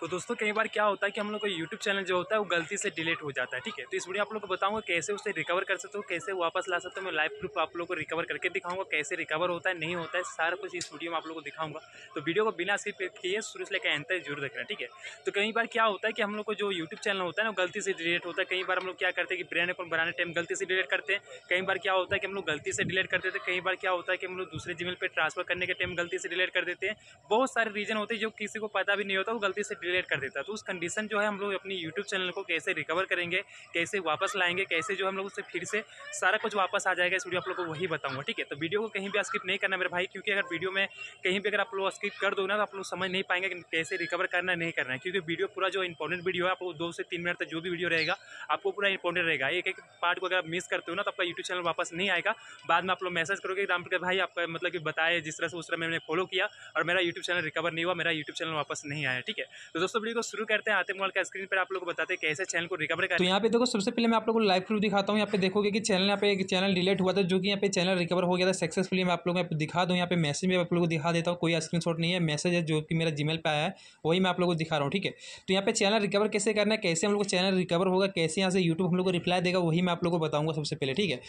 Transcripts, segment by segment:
तो दोस्तों कई बार क्या होता है कि हम लोग का यूट्यूब चैनल जो होता है वो गलती से डिलीट हो जाता है ठीक है तो इस वीडियो आप लोग को बताऊंगा कैसे उसे रिकवर कर सकते हो कैसे वापस ला सकते हो मैं लाइव प्रूफ आप लोग को रिकवर करके दिखाऊंगा कैसे रिकवर होता है नहीं होता है सारा कुछ इस वीडियो में आप लोग को दिखाऊंगा तो वीडियो को बिना सिर्फ किए शुरू से लेकर एंतर जरूर देखना ठीक है तो कई बार क्या होता है कि हम लोग को जो यूट्यूब चैनल होता है ना गलती से डिलीट होता है कई बार हम लोग क्या करते हैं कि ब्रेन अकाउंट बनाने टाइम गलती से डिलीट करते हैं कई बार क्या होता है कि हम लोग गलती से डिलीट करते थे कई बार क्या होता है कि हम लोग दूसरे जीमेल पर ट्रांसफर करने के टाइम गलती से डिलीट कर देते हैं बहुत सारे रीजन होते हैं जो किसी को पता भी नहीं होता वो गलती से डिग्रेड कर देता है तो उस कंडीशन जो है हम लोग अपनी यूट्यूब चैनल को कैसे रिकवर करेंगे कैसे वापस लाएंगे कैसे जो हम लोग उससे फिर से सारा कुछ वापस आ जाएगा इस वीडियो आप लोग को वही बताऊँगा ठीक है तो वीडियो को कहीं भी स्किप नहीं करना मेरे भाई क्योंकि अगर वीडियो में कहीं भी अगर आप लोग स्किप कर दो ना तो आप लोग समझ नहीं पाएंगे कैसे रिकवर करना नहीं करना है क्योंकि वीडियो पूरा जो इंपॉर्टेंट वीडियो है आपको दो से तीन मिनट तक जो भी वीडियो रहेगा आपको पूरा इंपॉर्टेंट रहेगा एक एक पार्ट को अगर आप मिस करते हो ना तो आपका यूट्यूब चैनल वापस नहीं आएगा बाद में आप लोग मैसेज करोगे राम के भाई आपका मतलब कि बताया जिस तरह से उस तरह मैंने फॉलो किया और मेरा यूट्यूब चैनल रिकवर नहीं हुआ मेरा यूट्यूब चैनल वापस नहीं आया ठीक है तो दोस्तों वीडियो को शुरू करते हैं आते मॉल का स्क्रीन पर आप लोग बताते हैं कैसे चैनल को रिकवर करें तो यहाँ पे देखो सबसे पहले मैं आप लोग को लाइव प्रूफ दिखाता हूँ यहाँ पे देखोगे कि चैनल यहाँ पे एक चैनल डिलीट हुआ था जो कि यहाँ पे चैनल रिकवर हो गया था सक्सेसफुली मैं आप लोग को दिखा दूँ यहाँ पे मैसेज भी आप लोग को दिखा देता हूँ कोई स्क्रीन नहीं है मैसेज है जो कि मेरा जीमेल पर आया है वही मैं आप लोग को दिखा रहा हूँ ठीक है तो यहाँ पे चैनल रिकवर कैसे करना है कैसे हम लोग चैनल रिकवर होगा कैसे यहाँ से यूट्यूब हम लोग को रिप्लाई देगा वही मैं आप लोग को बताऊँगा सबसे पहले ठीक है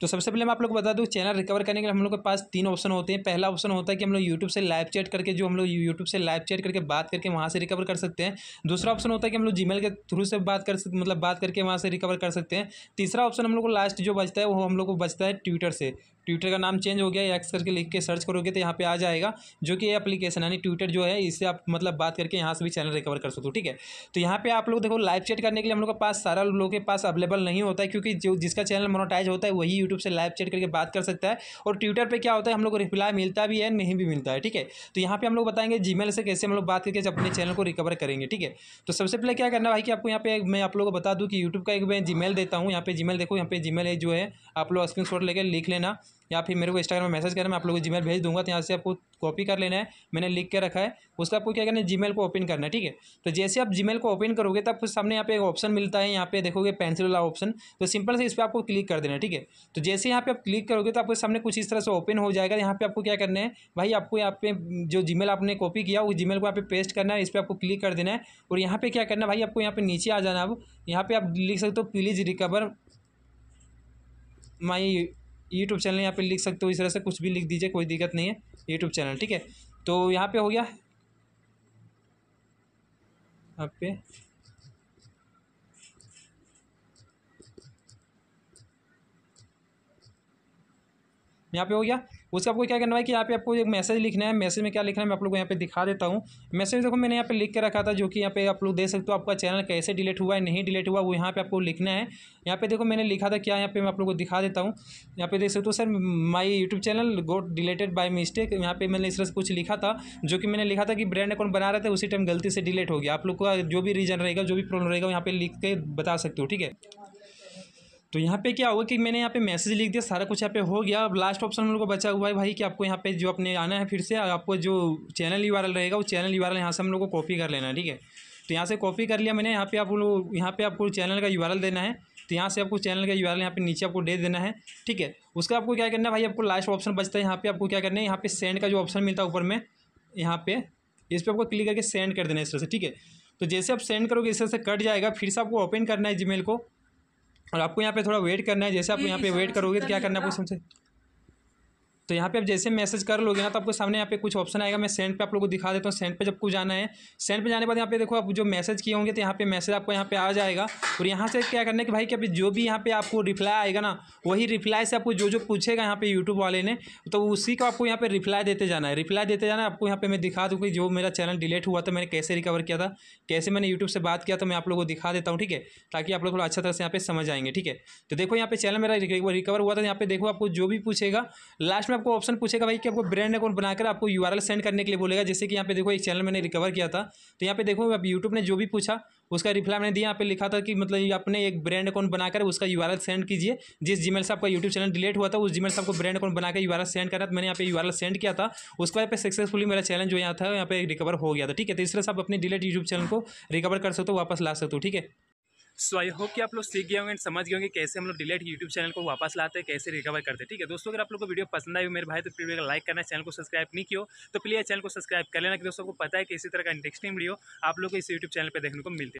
तो सबसे पहले मैं आप लोग को बता दूँ चैनल रिकवर करने के लिए हम लोग के पास तीन ऑप्शन होते हैं पहला ऑप्शन होता है कि हम लोग यूट्यूब से लाइव चैट करके जो हम लोग यूट्यूब से लाइव चैट करके बात करके वहाँ से रिकवर कर सकते हैं दूसरा ऑप्शन होता है कि हम लोग जीमेल के थ्रू से बात कर सकते मतलब बात करके वहाँ से रिकवर कर सकते हैं तीसरा ऑप्शन हम लोग को लास्ट जो बचता है वो हम लोग को बचता है ट्विटर से ट्विटर का नाम चेंज हो गया एक्स करके लिख के सर्च करोगे तो यहाँ पे आ जाएगा जो कि ये एप्लीकेशन यानी ट्विटर जो है इससे आप मतलब बात करके यहाँ से भी चैनल रिकवर कर सकते हो ठीक है तो यहाँ पे आप लोग देखो लाइव चैट करने के लिए हम लोग के पास सारा लोगों के पास अवेलेबल नहीं होता है क्योंकि जो जिसका चैनल मोनोटाइज होता है वही यूट्यूब से लाइव चैट करके बात कर सकता है और ट्विटर पर क्या होता है हम लोग को रिप्लाई मिलता भी है नहीं भी मिलता है ठीक है तो यहाँ पर हम लोग बताएंगे जी से कैसे हम लोग बात करके अपने चैनल को रिकवर करेंगे ठीक है तो सबसे पहले क्या करना भाई कि आपको यहाँ पे मैं आप लोगों को बता दूँ कि यूट्यूब का एक मैं जी देता हूँ यहाँ पे जी देखो यहाँ पे जी है जो है आप लोग स्क्रीन लेकर लिख लेना या फिर मेरे को इंस्टाग्राम में मैसेज करें मैं आप लोगों को जीमेल भेज दूँगा तो यहाँ से आपको कॉपी कर लेना है मैंने लिख के रखा है उसका आपको क्या करना है जीमेल को ओपन करना है ठीक है तो जैसे आप जीमेल को ओपन करोगे तब आपको सामने यहाँ पे एक ऑप्शन मिलता है यहाँ पे देखोगे पेंसिल वाला ऑप्शन तो सिंपल से इस पर आपको क्लिक कर देना है ठीक है तो जैसे यहाँ पे आप क्लिक करोगे तो आपके सामने कुछ इस तरह से ओपन हो जाएगा यहाँ पे आपको क्या करना है भाई आपको यहाँ पे जो जीमेल आपने कॉपी किया उस जीमेल को यहाँ पे पेस्ट करना है इस पर आपको क्लिक कर देना है और यहाँ पे क्या करना है भाई आपको यहाँ पे नीचे आ जाना अब यहाँ पे आप लिख सकते हो please recover my YouTube channel यहाँ पे लिख सकते हो इस तरह से कुछ भी लिख दीजिए कोई दिक्कत नहीं है यूट्यूब चैनल ठीक है तो यहाँ पे हो गया यहाँ पे यहाँ पे हो गया उसका आपको क्या करना है कि यहाँ पे आपको एक मैसेज लिखना है मैसेज में क्या लिखना है मैं आप लोग को यहाँ पे दिखा देता हूँ मैसेज देखो मैंने यहाँ पे लिख के रखा था जो कि यहाँ पे आप लोग देख सकते हो आपका चैनल कैसे डिलीट हुआ है नहीं डिलीट हुआ वो यहाँ पे आपको लिखना है यहाँ पे देखो मैंने लिखा था क्या यहाँ पे मैं आप लोग को दिखा देता हूँ यहाँ पे देख सकते हो sir my YouTube channel got deleted by mistake यहाँ पे मैंने इस तरह से कुछ लिखा था जो कि मैंने लिखा था कि ब्रांड अकाउंट बना रहे थे उसी टाइम गलती से डिलीट हो गया आप लोग का जो भी रीजन रहेगा जो भी प्रॉब्लम रहेगा यहाँ पे लिख के बता सकते हो ठीक है तो यहाँ पे क्या होगा कि मैंने यहाँ पे मैसेज लिख दिया सारा कुछ यहाँ पे हो गया अब लास्ट ऑप्शन मेरे को बचा हुआ है भाई कि आपको यहाँ पे जो अपने आना है फिर से आपको जो चैनल यू रहेगा वो चैनल यू यहाँ से हम लोग को कॉपी कर लेना है ठीक है तो यहाँ से कॉपी कर लिया मैंने यहाँ पे आप लोग यहाँ पे आपको चैनल का यू देना है तो यहाँ से आपको चैनल का यू यहाँ पे नीचे आपको दे देना है ठीक है उसका आपको क्या करना है भाई आपको लास्ट ऑप्शन बचता है यहाँ पे आपको क्या करना है यहाँ पे सेंड का जो ऑप्शन मिलता है ऊपर में यहाँ पे इस पर आपको क्लिक करके सेंड कर देना है इस तरह से ठीक है तो जैसे आप सेंड करोगे इस तरह से कट जाएगा फिर से आपको ओपन करना है जी को और आपको यहाँ पे थोड़ा वेट करना है जैसे आप यहाँ पे वेट करोगे तो क्या करना है आपको समझे तो यहाँ पे आप जैसे मैसेज कर लोगे ना तो आपको सामने यहाँ पे कुछ ऑप्शन आएगा मैं सेंड पे आप लोगों को दिखा देता हूँ सेंड पे जब कुछ जाना है सेंड पे जाने के बाद यहाँ पे देखो आप जो मैसेज किए होंगे तो यहाँ पे मैसेज आपको यहाँ पे आ जाएगा और यहाँ से क्या करना है कि भाई कि जो भी यहाँ पे आपको रिप्लाई आएगा ना वही रिप्लाई से आपको जो जो पूछेगा यहाँ पे यूट्यूब वाले ने तो उसी को आपको यहाँ पे रिप्लाई देते जाना है रिप्लाई देते जाना है आपको यहाँ पे मैं दिखा दूँ कि जो मेरा चैनल डिलीट हुआ था मैंने कैसे रिकवर किया था कैसे मैंने यूट्यूब से बात किया तो मैं आप लोगों को दिखा देता हूँ ठीक है ताकि आप लोग थोड़ा अच्छा तरह से यहाँ पे समझ आएंगे ठीक है तो देखो यहाँ पे चैनल मेरा रिकवर हुआ था यहाँ पे देखो आपको जो भी पूछेगा लास्ट में आपको ऑप्शन पूछेगा भाई कि आपको ब्रांड अकाउंट बनाकर आपको यू सेंड करने के लिए बोलेगा जैसे कि यहाँ पे देखो एक चैनल मैंने रिकवर किया था तो यहाँ पे देखो अब यूट्यूब ने जो भी पूछा उसका रिप्लाई मैंने दिया यहाँ पे लिखा था कि मतलब आपने एक ब्रांड अकाउंट बनाकर उसका यू सेंड कीजिए जिस जीमेल से आपका यूट्यूब चैनल डिलीट हुआ था उस जीमेल से आपको ब्रांड अकाउंट बनाकर यू सेंड करना था तो मैंने यहाँ पे यू सेंड किया था उसके बाद सक्सेसफुली मेरा चैनल जो यहाँ था यहाँ पे रिकवर हो गया था ठीक है तो इस तरह से आप अपने डिलीट यूट्यूब चैनल को रिकवर कर सकते हो वापस ला सकते हो ठीक है सो आई होप कि आप लोग सीख गए होंगे समझ गए होंगे कैसे हम लोग डिलेट यूट्यूब चैनल को वापस लाते हैं कैसे रिकवर करते हैं ठीक है दोस्तों अगर आप लोग को वीडियो पसंद आई मेरे भाई तो फिर वीडियो लाइक करना चैनल को सब्सक्राइब नहीं किया तो प्लीज़ चैनल को सब्सक्राइब कर लेना कि दोस्तों को पता है कि इसी तरह का इंटरेस्टिंग वीडियो आप लोग को इस यूट्यूब चैनल पर देखने को मिलते